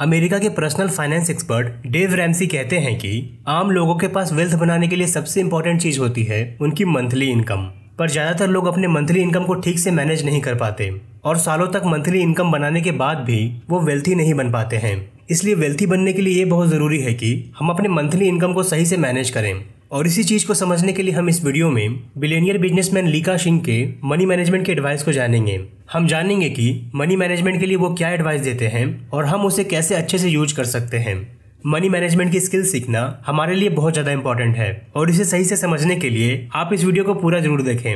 America के personal finance expert Dave Ramsey कहते हैं कि आम लोगों के पास वेल्थ बनाने के लिए सबसे इंपॉर्टेंट चीज होती है उनकी मंथली इनकम पर ज़्यादातर लोग अपने मंथली इनकम को ठीक से मैनेज नहीं कर पाते और सालों तक मंथली इनकम बनाने के बाद भी वो वेल्थी नहीं बन पाते हैं इसलिए वेल्थी बनने के लिए ये बहुत ज़रूरी है कि हम अपने मंथली इनकम को सही से मैनेज करें और इसी चीज़ को समझने के लिए हम इस वीडियो में बिलेनियर बिजनेसमैन लीका सिंह के मनी मैनेजमेंट के एडवाइस को जानेंगे हम जानेंगे कि मनी मैनेजमेंट के लिए वो क्या एडवाइस देते हैं और हम उसे कैसे अच्छे से यूज कर सकते हैं मनी मैनेजमेंट की स्किल सीखना हमारे लिए बहुत ज़्यादा इंपॉर्टेंट है और इसे सही से समझने के लिए आप इस वीडियो को पूरा जरूर देखें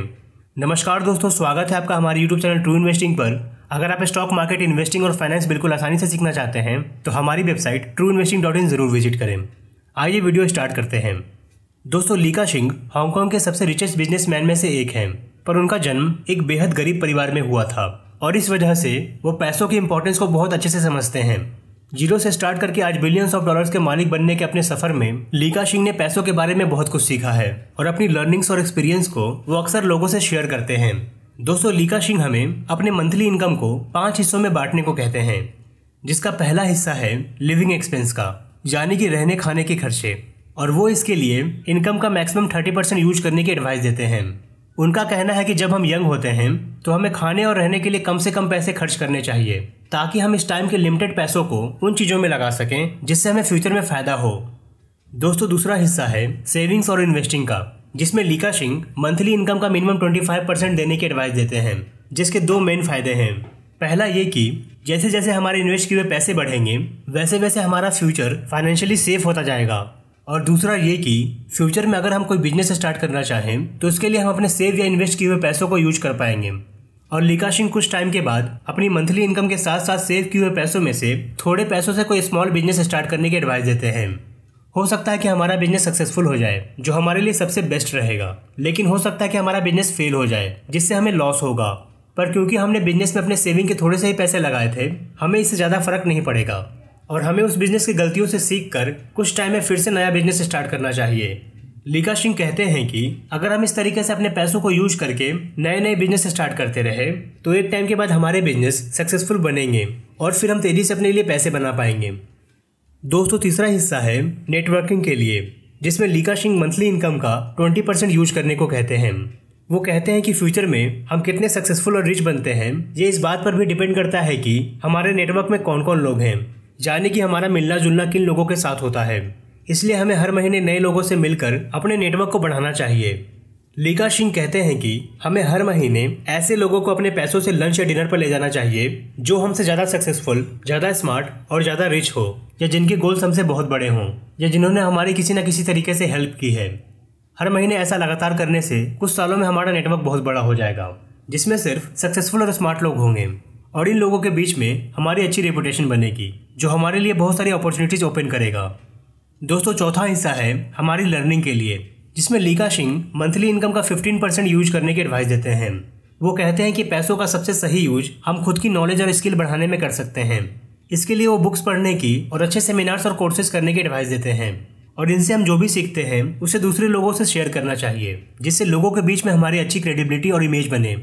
नमस्कार दोस्तों स्वागत है आपका हमारे यूट्यूब चैनल ट्रू इन्वेस्टिंग पर अगर आप स्टॉक मार्केट इन्वेस्टिंग और फाइनेंस बिल्कुल आसानी से सीखना चाहते हैं तो हमारी website true investing dot in जरूर विजिट करें आइए वीडियो स्टार्ट करते हैं दोस्तों लीका सिंह हांगकांग के सबसे रिचेस्ट बिजनेसमैन में से एक हैं पर उनका जन्म एक बेहद गरीब परिवार में हुआ था और इस वजह से वो पैसों की इंपॉर्टेंस को बहुत अच्छे से समझते हैं जीरो से स्टार्ट करके आज बिलियंस ऑफ डॉलर्स के मालिक बनने के अपने सफर में लीका सिंह ने पैसों के बारे में बहुत कुछ सीखा है और अपनी लर्निंग्स और एक्सपीरियंस को वो अक्सर लोगों से शेयर करते हैं दोस्तों लीका सिंह हमें अपने मंथली इनकम को पांच हिस्सों में बांटने को कहते हैं जिसका पहला हिस्सा है लिविंग एक्सपेंस का यानी कि रहने खाने के खर्चे और वो इसके लिए इनकम का मैक्सिमम थर्टी परसेंट यूज करने की एडवाइस देते हैं उनका कहना है कि जब हम यंग होते हैं तो हमें खाने और रहने के लिए कम से कम पैसे खर्च करने चाहिए ताकि हम इस टाइम के लिमिटेड पैसों को उन चीज़ों में लगा सकें जिससे हमें फ्यूचर में फ़ायदा हो दोस्तों दूसरा हिस्सा है सेविंग्स और इन्वेस्टिंग का जिसमें लीका सिंह मंथली इनकम का मिनिमम ट्वेंटी फाइव परसेंट देने की एडवाइस देते हैं जिसके दो मेन फायदे हैं पहला ये कि जैसे जैसे हमारे इन्वेस्ट किए हुए पैसे बढ़ेंगे वैसे वैसे हमारा फ्यूचर फाइनेंशियली सेफ होता जाएगा और दूसरा ये कि फ्यूचर में अगर हम कोई बिजनेस स्टार्ट करना चाहें तो उसके लिए हम अपने सेव या इन्वेस्ट किए हुए पैसों को यूज कर पाएंगे और लिका सिंह कुछ टाइम के बाद अपनी मंथली इनकम के साथ साथ सेव किए हुए पैसों में से थोड़े पैसों से कोई स्मॉल बिजनेस स्टार्ट करने की एडवाइस देते हैं हो सकता है कि हमारा बिजनेस सक्सेसफुल हो जाए जो हमारे लिए सबसे बेस्ट रहेगा लेकिन हो सकता है कि हमारा बिजनेस फेल हो जाए जिससे हमें लॉस होगा पर क्योंकि हमने बिजनेस में अपने सेविंग के थोड़े से ही पैसे लगाए थे हमें इससे ज़्यादा फर्क नहीं पड़ेगा और हमें उस बिजनेस की गलतियों से सीख कर कुछ टाइम में फिर से नया बिजनेस स्टार्ट करना चाहिए लीका सिंह कहते हैं कि अगर हम इस तरीके से अपने पैसों को यूज करके नए नए बिजनेस स्टार्ट करते रहे तो एक टाइम के बाद हमारे बिजनेस सक्सेसफुल बनेंगे और फिर हम तेजी से अपने लिए पैसे बना पाएंगे दोस्तों तीसरा हिस्सा है नेटवर्किंग के लिए जिसमें लीका सिंह मंथली इनकम का 20 परसेंट यूज करने को कहते हैं वो कहते हैं कि फ्यूचर में हम कितने सक्सेसफुल और रिच बनते हैं ये इस बात पर भी डिपेंड करता है कि हमारे नेटवर्क में कौन कौन लोग हैं जाने कि हमारा मिलना जुलना किन लोगों के साथ होता है इसलिए हमें हर महीने नए लोगों से मिलकर अपने नेटवर्क को बढ़ाना चाहिए लीका सिंह कहते हैं कि हमें हर महीने ऐसे लोगों को अपने पैसों से लंच या डिनर पर ले जाना चाहिए जो हमसे ज़्यादा सक्सेसफुल ज़्यादा स्मार्ट और ज़्यादा रिच हो या जिनके गोल्स हमसे बहुत बड़े हों या जिन्होंने हमारी किसी न किसी तरीके से हेल्प की है हर महीने ऐसा लगातार करने से कुछ सालों में हमारा नेटवर्क बहुत बड़ा हो जाएगा जिसमें सिर्फ सक्सेसफुल और स्मार्ट लोग होंगे और इन लोगों के बीच में हमारी अच्छी रेपुटेशन बनेगी जो हमारे लिए बहुत सारी अपॉर्चुनिटीज़ ओपन करेगा दोस्तों चौथा हिस्सा है हमारी लर्निंग के लिए जिसमें लीका सिंह मंथली इनकम का फिफ्टीन परसेंट यूज करने की एडवाइस देते हैं वो कहते हैं कि पैसों का सबसे सही यूज हम खुद की नॉलेज और स्किल बढ़ाने में कर सकते हैं इसके लिए वो बुक्स पढ़ने की और अच्छे सेमिनार्स और कोर्सेज करने की एडवाइस देते हैं और इनसे हम जो भी सीखते हैं उसे दूसरे लोगों से शेयर करना चाहिए जिससे लोगों के बीच में हमारी अच्छी क्रेडिबिलिटी और इमेज बने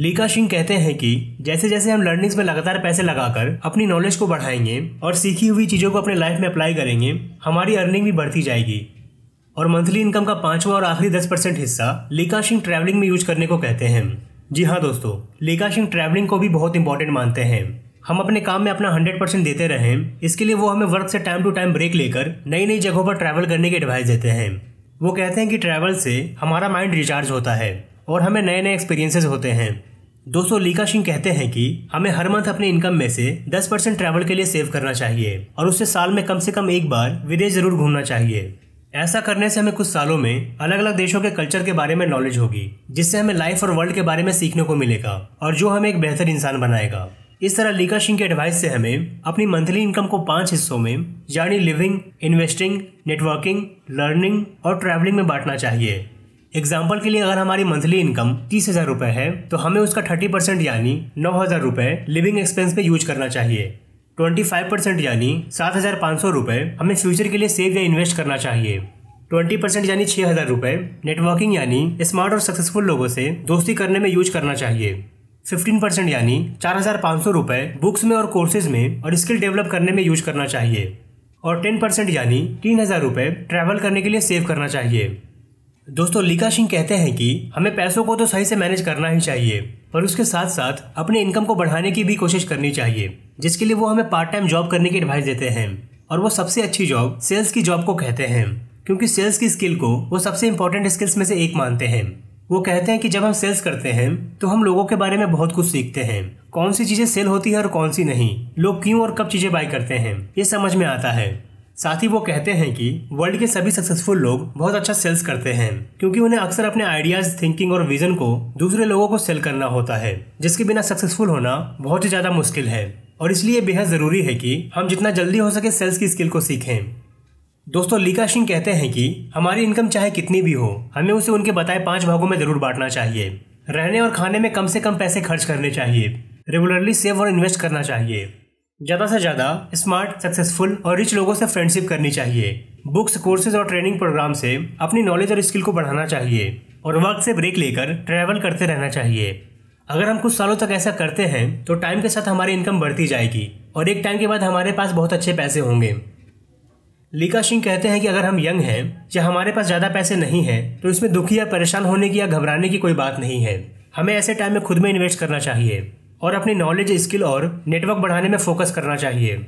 लीका सिंह कहते हैं कि जैसे जैसे हम लर्निंग्स में लगातार पैसे लगाकर अपनी नॉलेज को बढ़ाएंगे और सीखी हुई चीज़ों को अपने लाइफ में अप्लाई करेंगे हमारी अर्निंग भी बढ़ती जाएगी और मंथली इनकम का पांचवा और आखिरी दस परसेंट हिस्सा लीका सिंह ट्रैवलिंग में यूज करने को कहते हैं जी हाँ दोस्तों लीका सिंह ट्रैवलिंग को भी बहुत इंपॉर्टेंट मानते हैं हम अपने काम में अपना हंड्रेड परसेंट देते रहें इसके लिए वो हमें वर्क से टाइम टू टाइम ब्रेक लेकर नई नई जगहों पर ट्रैवल करने की एडवाइस देते हैं वो कहते हैं कि ट्रैवल से हमारा माइंड रिचार्ज होता है और हमें नए नए एक्सपीरियंसेस होते हैं दोस्तों लीका सिंह कहते हैं कि हमें हर मंथ अपने इनकम में से 10 परसेंट ट्रैवल के लिए सेव करना चाहिए और उससे साल में कम से कम एक बार विदेश जरूर घूमना चाहिए ऐसा करने से हमें कुछ सालों में अलग अलग देशों के कल्चर के बारे में नॉलेज होगी जिससे हमें लाइफ और वर्ल्ड के बारे में सीखने को मिलेगा और जो हमें एक बेहतर इंसान बनाएगा इस तरह लीका सिंह के एडवाइस से हमें अपनी मंथली इनकम को पांच हिस्सों में यानी लिविंग इन्वेस्टिंग नेटवर्किंग लर्निंग और ट्रैवलिंग में बांटना चाहिए एग्जाम्पल के लिए अगर हमारी मंथली इनकम तीस हजार रुपए है तो हमें उसका थर्टी परसेंट यानी नौ हजार रुपए लिविंग एक्सपेंस पे यूज करना चाहिए ट्वेंटी फाइव परसेंट यानी सात हजार पाँच सौ रुपये हमें फ्यूचर के लिए सेव या इन्वेस्ट करना चाहिए ट्वेंटी परसेंट यानी छः हज़ार रुपये नेटवर्किंग यानी स्मार्ट और सक्सेसफुल लोगों से दोस्ती करने में यूज करना चाहिए फिफ्टीन परसेंट यानी चार हज़ार पाँच सौ रुपये बुक्स में और कोर्सेज में और स्किल डेवलप करने में यूज करना चाहिए और टेन परसेंट यानी तीन हज़ार रुपये ट्रैवल करने के लिए सेव करना चाहिए दोस्तों लीका सिंह कहते हैं कि हमें पैसों को तो सही से मैनेज करना ही चाहिए पर उसके साथ साथ अपने इनकम को बढ़ाने की भी कोशिश करनी चाहिए जिसके लिए वो हमें पार्ट टाइम जॉब करने की एडवाइस देते हैं और वो सबसे अच्छी जॉब सेल्स की जॉब को कहते हैं क्योंकि सेल्स की स्किल को वो सबसे इंपॉर्टेंट स्किल्स में से एक मानते हैं वो कहते हैं कि जब हम सेल्स करते हैं तो हम लोगों के बारे में बहुत कुछ सीखते हैं कौन सी चीजें सेल होती है और कौन सी नहीं लोग क्यों और कब चीजें बाय करते हैं ये समझ में आता है साथ ही वो कहते हैं कि वर्ल्ड के सभी सक्सेसफुल लोग बहुत अच्छा सेल्स करते हैं क्योंकि उन्हें अक्सर अपने आइडियाज थिंकिंग और विजन को दूसरे लोगों को सेल करना होता है जिसके बिना सक्सेसफुल होना बहुत ही ज्यादा मुश्किल है और इसलिए बेहद जरूरी है कि हम जितना जल्दी हो सके सेल्स की स्किल को सीखें दोस्तों लीका सिंह कहते हैं कि हमारी इनकम चाहे कितनी भी हो हमें उसे उनके बताए पांच भागों में जरूर बांटना चाहिए रहने और खाने में कम से कम पैसे खर्च करने चाहिए रेगुलरली सेव और इन्वेस्ट करना चाहिए ज़्यादा से ज़्यादा स्मार्ट सक्सेसफुल और रिच लोगों से फ्रेंडशिप करनी चाहिए बुक्स कोर्सेज और ट्रेनिंग प्रोग्राम से अपनी नॉलेज और स्किल को बढ़ाना चाहिए और वक्त से ब्रेक लेकर ट्रैवल करते रहना चाहिए अगर हम कुछ सालों तक ऐसा करते हैं तो टाइम के साथ हमारी इनकम बढ़ती जाएगी और एक टाइम के बाद हमारे पास बहुत अच्छे पैसे होंगे लीका सिंह कहते हैं कि अगर हम यंग हैं या हमारे पास ज़्यादा पैसे नहीं हैं तो इसमें दुखी या परेशान होने की या घबराने की कोई बात नहीं है हमें ऐसे टाइम में खुद में इन्वेस्ट करना चाहिए और अपनी नॉलेज स्किल और नेटवर्क बढ़ाने में फोकस करना चाहिए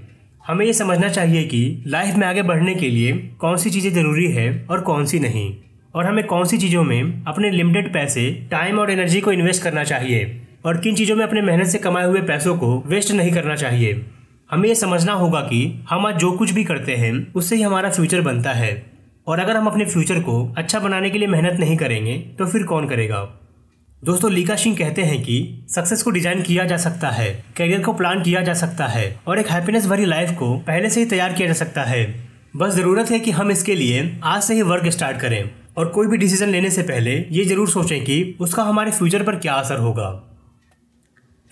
हमें ये समझना चाहिए कि लाइफ में आगे बढ़ने के लिए कौन सी चीज़ें ज़रूरी है और कौन सी नहीं और हमें कौन सी चीज़ों में अपने लिमिटेड पैसे टाइम और एनर्जी को इन्वेस्ट करना चाहिए और किन चीज़ों में अपने मेहनत से कमाए हुए पैसों को वेस्ट नहीं करना चाहिए हमें यह समझना होगा कि हम आज जो कुछ भी करते हैं उससे ही हमारा फ्यूचर बनता है और अगर हम अपने फ्यूचर को अच्छा बनाने के लिए मेहनत नहीं करेंगे तो फिर कौन करेगा दोस्तों लीका सिंह कहते हैं कि सक्सेस को डिजाइन किया जा सकता है करियर को प्लान किया जा सकता है और एक हैप्पीनेस भरी लाइफ को पहले से ही तैयार किया जा सकता है बस ज़रूरत है कि हम इसके लिए आज से ही वर्क स्टार्ट करें और कोई भी डिसीजन लेने से पहले ये ज़रूर सोचें कि उसका हमारे फ्यूचर पर क्या असर होगा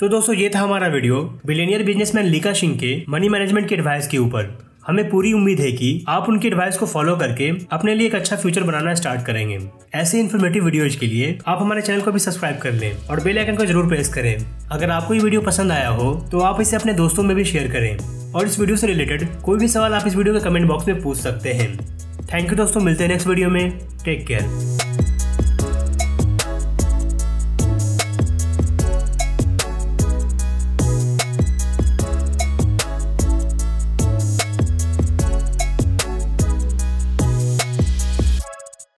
तो दोस्तों ये था हमारा video billionaire businessman Li Ka shing के मनी मैनेजमेंट के एडवाइस के ऊपर हमें पूरी उम्मीद है कि आप उनकी एडवाइस को फॉलो करके अपने लिए एक अच्छा फ्यूचर बनाना स्टार्ट करेंगे ऐसे इन्फॉर्मेटिव वीडियोज के लिए आप हमारे चैनल को भी सब्सक्राइब कर लें और बेल आइकन को जरूर प्रेस करें अगर आपको ये वीडियो पसंद आया हो तो आप इसे अपने दोस्तों में भी शेयर करें और इस वीडियो से रिलेटेड कोई भी सवाल आप इस वीडियो के कमेंट बॉक्स में पूछ सकते हैं थैंक यू दोस्तों मिलते हैं नेक्स्ट वीडियो में टेक केयर